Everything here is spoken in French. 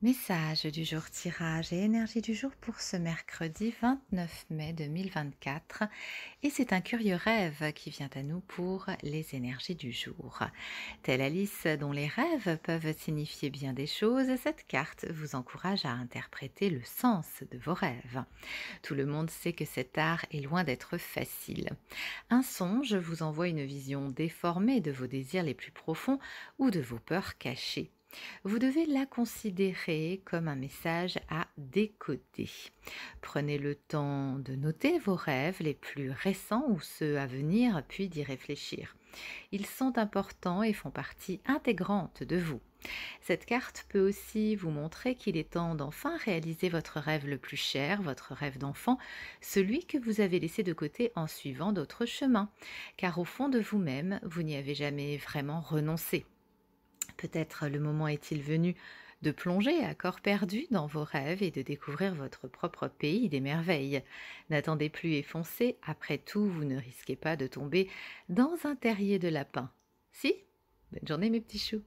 Message du jour tirage et énergie du jour pour ce mercredi 29 mai 2024 et c'est un curieux rêve qui vient à nous pour les énergies du jour. Telle Alice dont les rêves peuvent signifier bien des choses, cette carte vous encourage à interpréter le sens de vos rêves. Tout le monde sait que cet art est loin d'être facile. Un songe vous envoie une vision déformée de vos désirs les plus profonds ou de vos peurs cachées. Vous devez la considérer comme un message à décoder. Prenez le temps de noter vos rêves les plus récents ou ceux à venir, puis d'y réfléchir. Ils sont importants et font partie intégrante de vous. Cette carte peut aussi vous montrer qu'il est temps d'enfin réaliser votre rêve le plus cher, votre rêve d'enfant, celui que vous avez laissé de côté en suivant d'autres chemins, car au fond de vous-même, vous, vous n'y avez jamais vraiment renoncé peut-être le moment est-il venu de plonger à corps perdu dans vos rêves et de découvrir votre propre pays des merveilles. N'attendez plus et foncez, après tout, vous ne risquez pas de tomber dans un terrier de lapin. Si Bonne journée mes petits choux